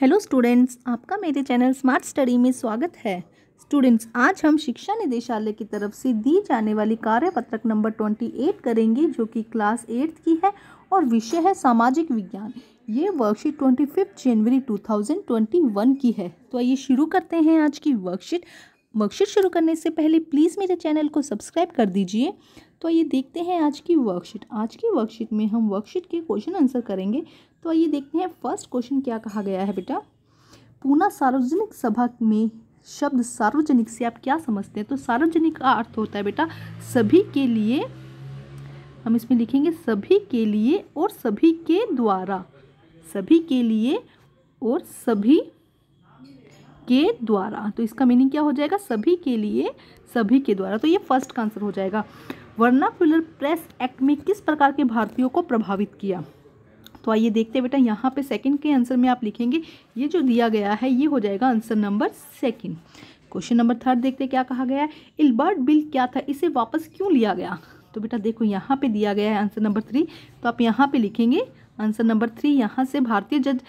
hello students आपका मेरे channel smart study में स्वागत है स्टूडेंट्स आज हम शिक्षा निदेशालय की तरफ से दी जाने वाली कार्यपत्रक नंबर ट्वेंटी एट करेंगे जो कि क्लास एट्थ की है और विषय है सामाजिक विज्ञान ये worksheet twenty fifth January two thousand twenty one की है तो आइए शुरू करते हैं आज की वर्कशीट वर्कशीट शुरू करने से पहले प्लीज़ मेरे चैनल को सब्सक्राइब कर दीजिए तो ये देखते हैं आज की वर्कशीट आज की वर्कशीट में हम वर्कशीट के क्वेश्चन आंसर करेंगे तो ये देखते हैं फर्स्ट क्वेश्चन क्या कहा गया है बेटा पूना सार्वजनिक सभा में शब्द सार्वजनिक से आप क्या समझते हैं तो सार्वजनिक का अर्थ होता है बेटा सभी के लिए हम इसमें लिखेंगे सभी के लिए और सभी के द्वारा सभी के लिए और सभी के द्वारा तो इसका मीनिंग क्या हो जाएगा सभी के लिए सभी के द्वारा तो ये फर्स्ट का आंसर हो जाएगा वर्नाकुलर प्रेस एक्ट में किस प्रकार के भारतीयों को प्रभावित किया तो आइए देखते हैं बेटा यहाँ पे सेकंड के आंसर में आप लिखेंगे ये जो दिया गया है ये हो जाएगा answer number second question number third देखते क्या कहा गया है इल्बर्ट बिल क्या था इसे वापस क्यों लिया गया तो बेटा देखो यहाँ पे दिया गया है आंसर नंबर थ्री तो आप यहाँ पे लिखेंगे आंसर नंबर थ्री यहाँ से भारतीय जज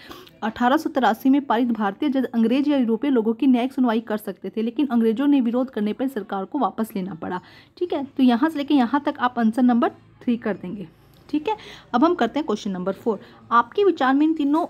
अठारह में पारित भारतीय जज अंग्रेज या यूरोपीय लोगों की न्यायिक सुनवाई कर सकते थे लेकिन अंग्रेजों ने विरोध करने पर सरकार को वापस लेना पड़ा ठीक है तो यहाँ से लेकर यहाँ तक आप आंसर नंबर थ्री कर देंगे ठीक है अब हम करते हैं क्वेश्चन नंबर फोर आपके विचार में इन तीनों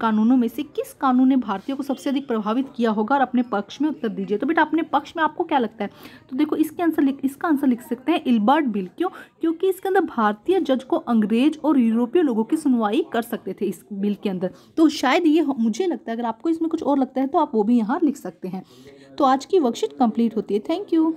कानूनों में से किस कानून ने भारतीयों को सबसे अधिक प्रभावित किया होगा और अपने पक्ष में उत्तर दीजिए तो बेटा अपने पक्ष में आपको क्या लगता है तो देखो इसके आंसर लिख इसका आंसर लिख सकते हैं इल्बर्ट बिल क्यों क्योंकि इसके अंदर भारतीय जज को अंग्रेज और यूरोपीय लोगों की सुनवाई कर सकते थे इस बिल के अंदर तो शायद ये मुझे लगता है अगर आपको इसमें कुछ और लगता है तो आप वो भी यहाँ लिख सकते हैं तो आज की वर्कशीट कंप्लीट होती है थैंक यू